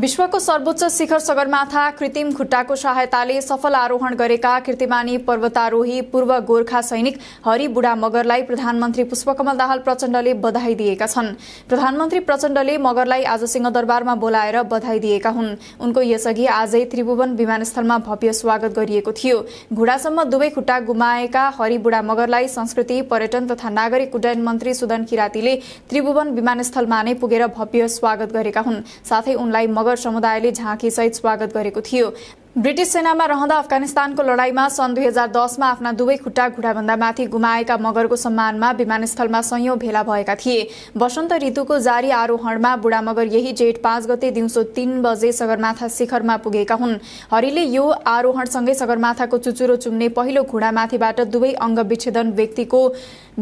विश्वको सर्वोच्च शिखर सगरमाथा कृत्रिम खुट्टाको सहायताले सफल आरोहण गरेका कृतिमानी पर्वतारोही पूर्व गोर्खा सैनिक हरि बुढा मगरलाई प्रधानमन्त्री पुष्पकमल दाहाल प्रचण्डले बधाई दिएका छन् प्रधानमन्त्री प्रचण्डले मगरलाई आज सिंहदरबारमा बोलाएर बधाई दिएका हुन् उनको यसअघि आजै त्रिभुवन विमानस्थलमा भव्य स्वागत गरिएको थियो घुडासम्म दुवै खुट्टा गुमाएका बुढा मगरलाई संस्कृति पर्यटन तथा नागरिक उड्डयन मन्त्री सुदन किरातीले त्रिभुवन विमानस्थलमा नै पुगेर भव्य स्वागत गरेका हुन् साथै उनलाई मगर समुदायले झाँकीसहित स्वागत गरेको थियो ब्रिटिस सेनामा रहँदा अफगानिस्तानको लडाईमा सन् दुई हजार दसमा आफ्ना दुवै खुट्टा घुडाभन्दा माथि गुमाएका मगरको सम्मानमा विमानस्थलमा संयौं भेला भएका थिए वसन्त ऋतुको जारी आरोहणमा बुढा मगर यही जेठ पाँच गते दिउँसो तीन बजे सगरमाथा शिखरमा पुगेका हुन् हरिले यो आरोहणसँगै सगरमाथाको चुचुरो चुम्ने पहिलो घुँडामाथिबाट दुवै अङ्ग विच्छेदन व्यक्तिको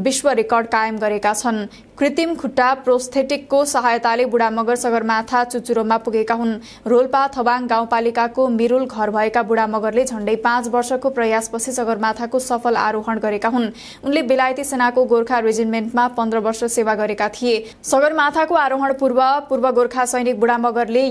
विश्व रेकर्ड कायम गरेका छन् कृत्रिम खुट्टा प्रोस्थेटिकको सहायताले बुढा मगर सगरमाथा चुचुरोमा पुगेका हुन् रोल्पा थवाङ गाउँपालिकाको मिरुल घर भएका बुढा मगरले झण्डै पाँच वर्षको प्रयासपछि सगरमाथाको सफल आरोहण गरेका हुन् उनले बेलायती सेनाको गोर्खा रेजिमेन्टमा पन्ध्र वर्ष सेवा गरेका थिए सगरमाथाको आरोहण पूर्व पूर्व गोर्खा सैनिक बुढा मगरले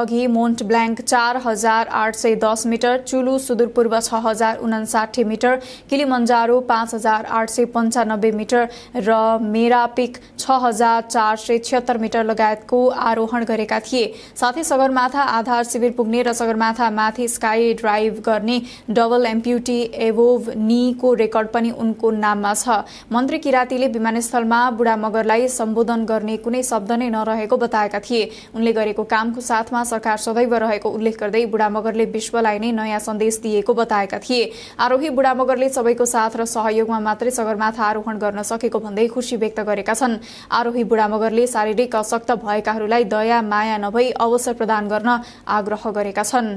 अघि मोन्ट ब्ल्याङ्क चार हजार आठ सय दस मिटर चुलु सुदूरपूर्व छ हजार उनासाठी मिटर किलिमन्जारो पाँच हजार आठ सय पन्चानब्बे मिटर र मेरापिक छ हजार चार सय छिहत्तर मिटर लगायतको आरोहण गरेका थिए साथै सगरमाथा आधार शिविर पुग्ने र सगरमाथा माथि स्काई ड्राइभ गर्ने डबल एम्प्युटी एभोभ नीको रेकर्ड पनि उनको नाममा छ मन्त्री किरातीले विमानस्थलमा बुढा मगरलाई सम्बोधन गर्ने कुनै शब्द नै नरहेको बताएका थिए उनले गरेको कामको साथमा सरकार सदैव रहेको उल्लेख गर्दै बुढा मगरले विश्वलाई नै नयाँ सन्देश दिएको बताएका थिए आरोही बुढा मगरले सबैको साथ र सहयोगमा मात्रै सगरमाथा आरोहण गर्न सकेको भन्दै खुशी व्यक्त गरेका छन् आरोही बुढा मगरले शारीरिक अशक्त भएकाहरूलाई दया माया नभई अवसर प्रदान गर्न आग्रह गरेका छन्